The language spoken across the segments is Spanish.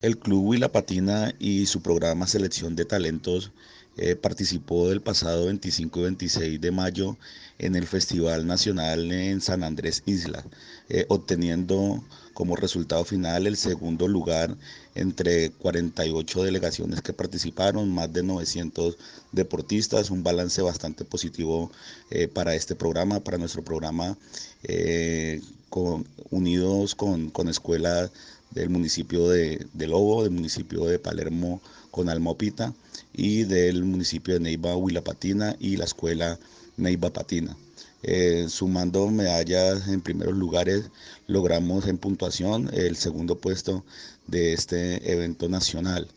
El Club Patina y su programa Selección de Talentos eh, participó del pasado 25 y 26 de mayo en el Festival Nacional en San Andrés Isla, eh, obteniendo como resultado final el segundo lugar entre 48 delegaciones que participaron, más de 900 deportistas, un balance bastante positivo eh, para este programa, para nuestro programa, con, unidos con, con escuelas del municipio de, Lobo, del municipio de Palermo con Almopita y del municipio de Neiva Huilapatina y la escuela Neiva Patina. Eh, sumando medallas en primeros lugares, logramos en puntuación el segundo puesto de este evento nacional.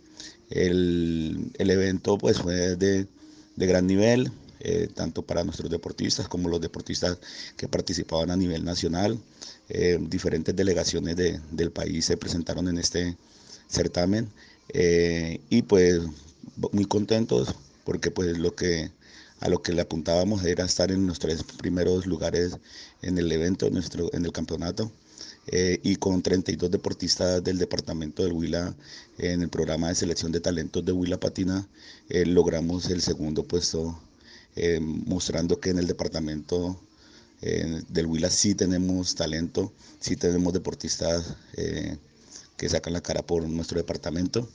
El, evento pues fue de, de gran nivel, eh, tanto para nuestros deportistas como los deportistas que participaban a nivel nacional. Eh, diferentes delegaciones del país se presentaron en este certamen eh, y pues muy contentos porque pues lo que a lo que le apuntábamos era estar en los tres primeros lugares en el evento, en, nuestro, en el campeonato. y con 32 deportistas del departamento del Huila en el programa de selección de talentos de Huila Patina, logramos el segundo puesto eh, mostrando que en el departamento eh, del Huila sí tenemos talento, sí tenemos deportistas eh, que sacan la cara por nuestro departamento